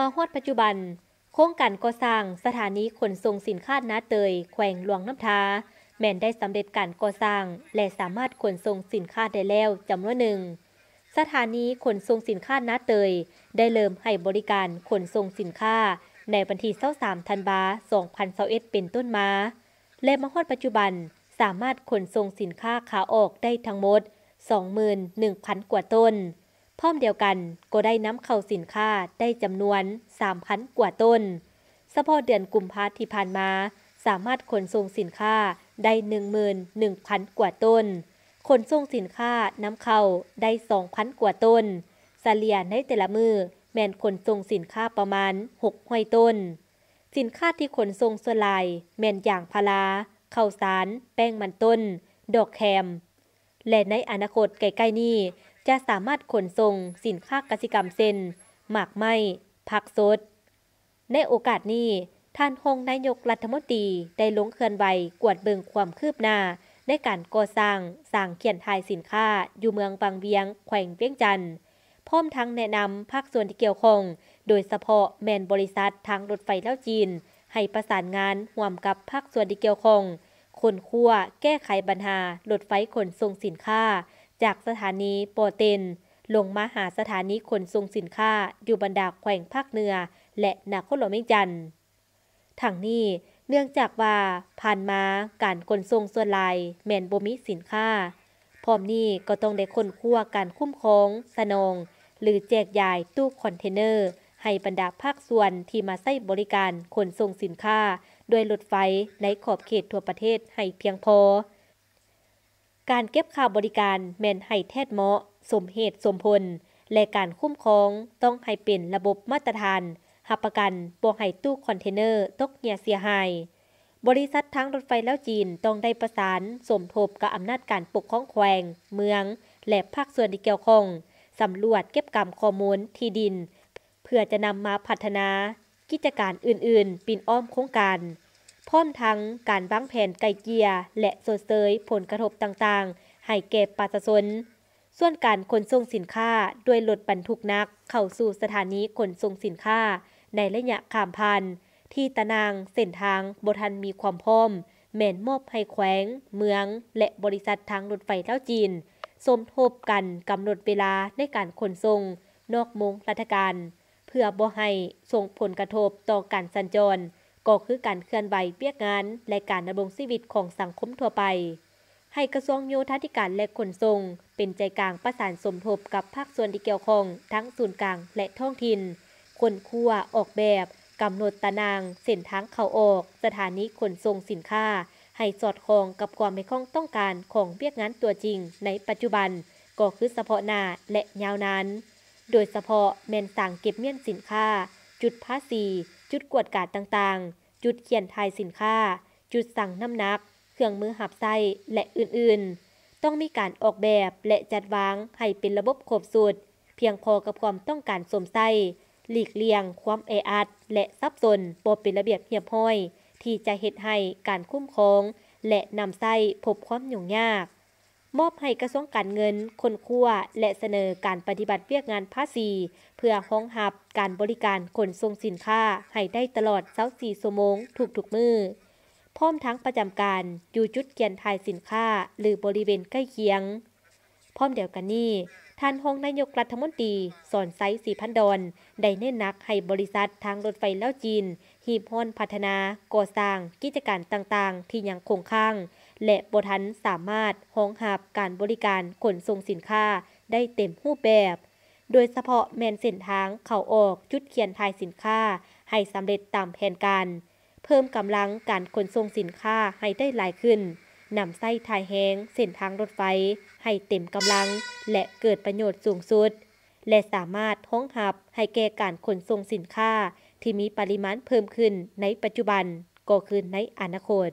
มาฮอดปัจจุบัน โครงการก่อสร้างสถานีขนส่งสินค้านาเตย แขวงหลวงน้ำทาแม่นได้สำเร็จการก่อสร้าง และสามารถขนส่งสินค้าได้แล้วจำนวนหนึ่งสถานีขนส่งสินค้านาเตย ได้เริ่มให้บริการขนส่งสินค้าในวันที่23ธันวา2021เป็นต้นมาและมาฮอดปัจจุบันสามารถขนส่งสินค้าขาออกได้ทั้งหมด21,000กว่าต้นพร้อมเดียวกันก็ได้น้ำเข้าสินค้า ได้จำนวน 3,000กว่าต้นสพาะเดือนกุมภาพันธ์ที่ผ่านมา สามารถขนส่งสินค้า ได้11,000 กว่าต้น ขนส่งสินค้าน้ำเข้าได้2,000 กว่าต้นเาเลียในแต่ละมือแม่นขนส่งสินค้าประมาณ6ห้อยต้น สินค้าที่ขนส่งส่วนลายแม่นอย่างพาราข้าวสารแป้งมันต้น ดอกแคม และในอนาคตใกล้ๆนี้จะสามารถขนส่งสินค้ากสิกรรมเซนหมากไม้ผักสดในโอกาสนี้ ท่านหงนายกรัฐมนตรีได้ลงเคลื่อนไหวกวดเบิงความคืบหน้า ในการก่อสร้าง สร้างเขียนทายสินค้าอยู่เมืองบางเวียง แขวงเวียงจันทร์พร้อมทั้งแนะนำภาคส่วนที่เกี่ยวข้อง โดยเฉพาะแมนบริษัททางรถไฟเล่าจีน ให้ประสานงานห่วมกับภาคส่วนที่เกี่ยวข้องคนคั่วแก้ไขปัญหารถไฟขนส่งสินค้าจากสถานีโปเตน ลงมาหาสถานีขนส่งสินค้าอยู่บรรดาแขวงภาคเหนือ และนาโคโลเมงจันทั้งนี้เนื่องจากว่าผ่านมาการขนส่งส่วนลาย แมนโบมิสินค้าพร้อมนี้ก็ต้องได้ค้นคั่วการคุ้มครอง สนอง หรือแจกยายตู้คอนเทนเนอร์ ให้บรรดาภาคส่วนที่มาใช้บริการขนส่งสินค้าด้วยรถไฟในขอบเขตทั่วประเทศให้เพียงพอการเก็บข่าวบริการแม่นให้แทดเหมาะ สมเหตุสมผล และการคุ้มครองต้องให้เป็นระบบมาตรฐาน หับประกันบ่ให้ตู้คอนเทนเนอร์ ตกเหียเสียหาย บริษัททั้งรถไฟแล้วจีนต้องได้ประสานสมทบกับอำนาจการปกครองแขวง เมือง และภาคส่วนที่เกี่ยวข้องสำรวจเก็บกำข้อมูลที่ดิน เพื่อจะนำมาพัฒนา กิจการอื่นๆ ปินอ้อมโครงการพร้อมทั้งการวางแผนไก่เกียและสดเสยผลกระทบต่างๆ ให้แก่ประชาชนส่วนการขนส่งสินค้าด้วยรถบรรทุกนัก เข้าสู่สถานีขนส่งสินค้า ในระยะข้ามพันที่ตะนางเส้นทางบทันมีความพร้อม แม่นมอบให้แขวง เมือง และบริษัททางรถไฟเท้าจีน สมทบกันกำหนดเวลาในการขนส่งนอกมงรัฐการเพื่อบ่ให้ส่งผลกระทบต่อการสัญจรก็คือการเคลื่อนไหวเปียกงานและการดำรงชีวิตของสังคมทั่วไป ให้กระทรวงโยธาธิการและขนส่งเป็นใจกลางประสานสมทบกับภาคส่วนที่เกี่ยวข้อง ทั้งส่วนกลางและท้องถิ่นคนคั่วออกแบบ กำหนดตารางเส้นทางเข้าออกสถานีขนส่งสินค้า ให้สอดคล้องกับความไม่คล่องต้องการของเรียกงานตัวจริง ในปัจจุบันก็คือเฉพาะหน้าและยาวนานโดยเฉพาะแมนสั่งเก็บเมี่ยนสินค้า จุดภาษีจุดกวดกาดต่างๆ จุดเขียนทายสินค้า จุดสั่งน้ำหนักเครื่องมือหับไส้และอื่นๆ ต้องมีการออกแบบและจัดวางให้เป็นระบบครบสูตรเพียงพอกับความต้องการสมไส้ หลีกเลี่ยงความแออัด และซับซนบ่เป็นระเบียบเรียบห้อย ที่จะเหตุให้การคุ้มครอง และนำไส้พบความยุ่งยากมอบให้กระทรวงการเงินคนคั่วและเสนอการปฏิบัติเวียกงานภาษี เพื่อห้องหับการบริการขนส่งสินค้าให้ได้ตลอด้าสั่วโมงถูกถูกมือพร้อมทั้งประจำการ อยู่จุดเกียนทายสินค้าหรือบริเวณใกล้เคียงพร้อมเดียวกันนี้ท่านห้องนายกรัฐมนตรีสอนไซสี่พันดอนได้เน้นนักให้บริษัททางรถไฟเล่าจีนหีบห้อนพัฒนาก่อสร้าง กิจการต่าง ๆ ที่ยังคงค้างและบทันสามารถห้องหับการบริการขนส่งสินค้าได้เต็มรูปแบบ โดยเฉพาะแมนเส้นทางเข้าออกจุดเขียนทายสินค้าให้สำเร็จตามแผนการ เพิ่มกำลังการขนส่งสินค้าให้ได้หลายขึ้นนำไส้ทายแห้งเส้นทางรถไฟ ให้เต็มกำลัง และเกิดประโยชน์สูงสุด และสามารถห้องหับ ให้แก่การขนส่งสินค้าที่มีปริมาณเพิ่มขึ้น ในปัจจุบันก็คือในอนาคต